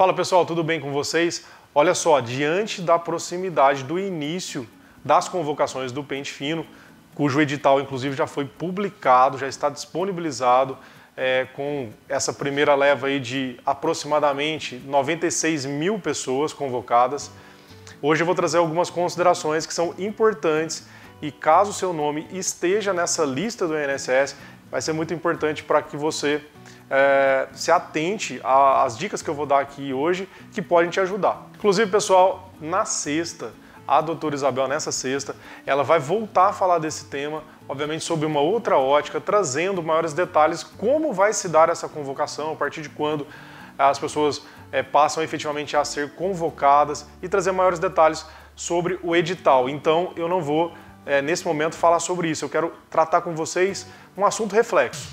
Fala pessoal, tudo bem com vocês? Olha só, diante da proximidade do início das convocações do Pente Fino, cujo edital inclusive já foi publicado, já está disponibilizado é, com essa primeira leva aí de aproximadamente 96 mil pessoas convocadas. Hoje eu vou trazer algumas considerações que são importantes e caso seu nome esteja nessa lista do INSS, vai ser muito importante para que você é, se atente às dicas que eu vou dar aqui hoje que podem te ajudar. Inclusive, pessoal, na sexta, a doutora Isabel, nessa sexta, ela vai voltar a falar desse tema, obviamente sob uma outra ótica, trazendo maiores detalhes como vai se dar essa convocação, a partir de quando as pessoas é, passam efetivamente a ser convocadas e trazer maiores detalhes sobre o edital. Então, eu não vou é, nesse momento, falar sobre isso. Eu quero tratar com vocês um assunto reflexo.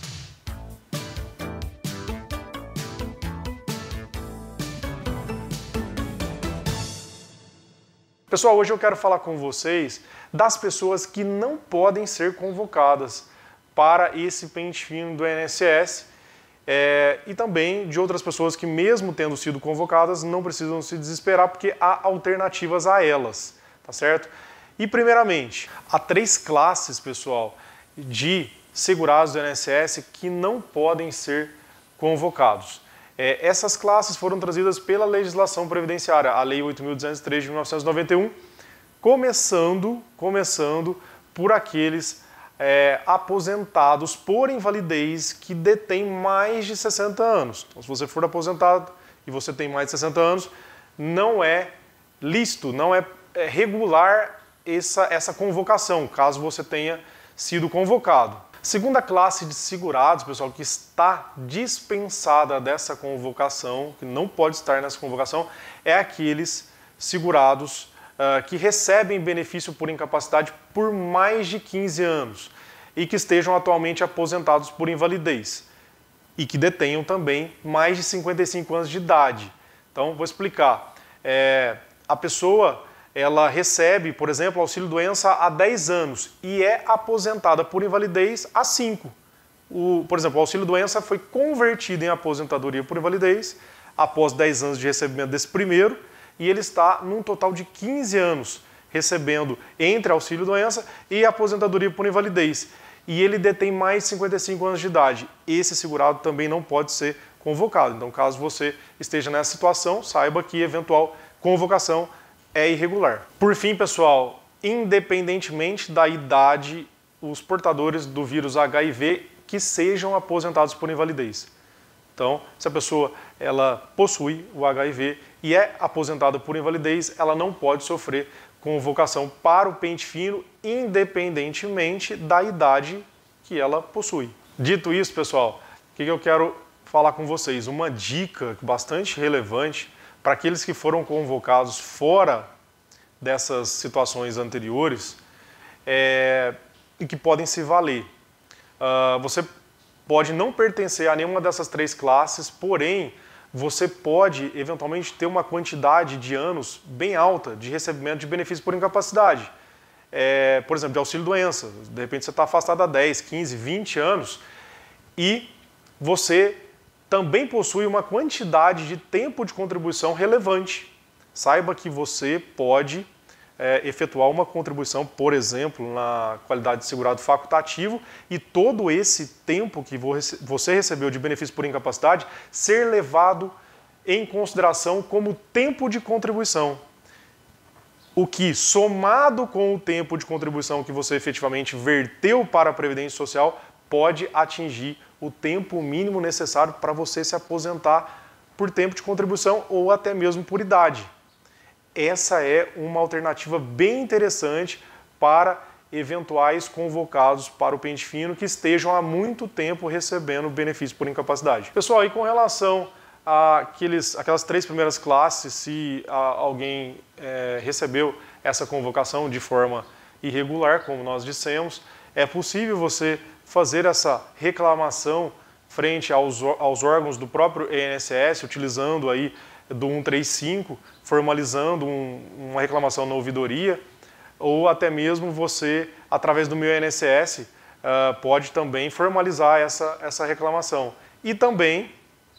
Pessoal, hoje eu quero falar com vocês das pessoas que não podem ser convocadas para esse pente fino do INSS é, e também de outras pessoas que, mesmo tendo sido convocadas, não precisam se desesperar porque há alternativas a elas, tá certo? E primeiramente, há três classes, pessoal, de segurados do INSS que não podem ser convocados. É, essas classes foram trazidas pela legislação previdenciária, a Lei 8.203 de 1991, começando, começando por aqueles é, aposentados por invalidez que detêm mais de 60 anos. Então, se você for aposentado e você tem mais de 60 anos, não é lícito, não é, é regular essa, essa convocação, caso você tenha sido convocado. Segunda classe de segurados, pessoal, que está dispensada dessa convocação, que não pode estar nessa convocação, é aqueles segurados uh, que recebem benefício por incapacidade por mais de 15 anos e que estejam atualmente aposentados por invalidez e que detenham também mais de 55 anos de idade. Então, vou explicar. É, a pessoa ela recebe, por exemplo, auxílio-doença há 10 anos e é aposentada por invalidez há 5. O, por exemplo, o auxílio-doença foi convertido em aposentadoria por invalidez após 10 anos de recebimento desse primeiro e ele está num total de 15 anos recebendo entre auxílio-doença e aposentadoria por invalidez. E ele detém mais 55 anos de idade. Esse segurado também não pode ser convocado. Então, caso você esteja nessa situação, saiba que eventual convocação é irregular. Por fim, pessoal, independentemente da idade, os portadores do vírus HIV que sejam aposentados por invalidez. Então, se a pessoa ela possui o HIV e é aposentada por invalidez, ela não pode sofrer convocação para o pente fino, independentemente da idade que ela possui. Dito isso, pessoal, o que eu quero falar com vocês? Uma dica bastante relevante para aqueles que foram convocados fora dessas situações anteriores é, e que podem se valer. Uh, você pode não pertencer a nenhuma dessas três classes, porém, você pode eventualmente ter uma quantidade de anos bem alta de recebimento de benefício por incapacidade. É, por exemplo, de auxílio-doença. De repente você está afastado há 10, 15, 20 anos e você também possui uma quantidade de tempo de contribuição relevante. Saiba que você pode é, efetuar uma contribuição, por exemplo, na qualidade de segurado facultativo e todo esse tempo que você recebeu de benefício por incapacidade ser levado em consideração como tempo de contribuição. O que, somado com o tempo de contribuição que você efetivamente verteu para a Previdência Social, pode atingir o tempo mínimo necessário para você se aposentar por tempo de contribuição ou até mesmo por idade. Essa é uma alternativa bem interessante para eventuais convocados para o pente fino que estejam há muito tempo recebendo benefício por incapacidade. Pessoal, e com relação àqueles, três primeiras classes, se alguém é, recebeu essa convocação de forma irregular, como nós dissemos, é possível você fazer essa reclamação frente aos, aos órgãos do próprio INSS, utilizando aí do 135, formalizando um, uma reclamação na ouvidoria, ou até mesmo você, através do meu INSS, uh, ah, pode também formalizar essa, essa reclamação. E também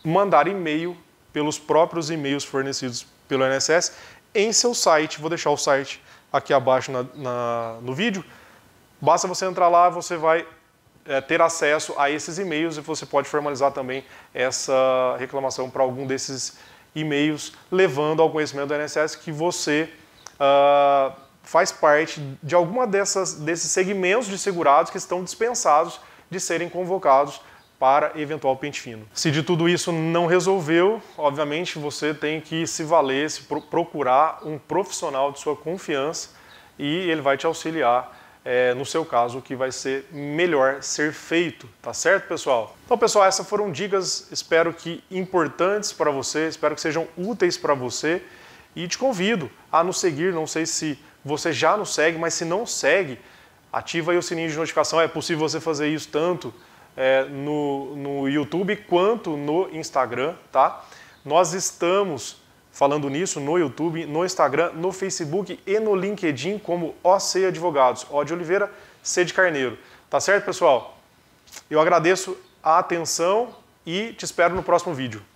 mandar e-mail pelos próprios e-mails fornecidos pelo INSS em seu site. Vou deixar o site aqui abaixo na, na, no vídeo. Basta você entrar lá, você vai é, ter acesso a esses e-mails e você pode formalizar também essa reclamação para algum desses e-mails, levando ao conhecimento do INSS que você uh, faz parte de alguma dessas, desses segmentos de segurados que estão dispensados de serem convocados para eventual pente fino. Se de tudo isso não resolveu, obviamente você tem que se valer, se procurar um profissional de sua confiança e ele vai te auxiliar é, no seu caso, o que vai ser melhor ser feito, tá certo, pessoal? Então, pessoal, essas foram dicas, espero que importantes para você, espero que sejam úteis para você e te convido a nos seguir, não sei se você já nos segue, mas se não segue, ativa aí o sininho de notificação, é possível você fazer isso tanto é, no, no YouTube quanto no Instagram, tá? Nós estamos falando nisso no YouTube, no Instagram, no Facebook e no LinkedIn como OC Advogados, O de Oliveira, C de Carneiro. Tá certo, pessoal? Eu agradeço a atenção e te espero no próximo vídeo.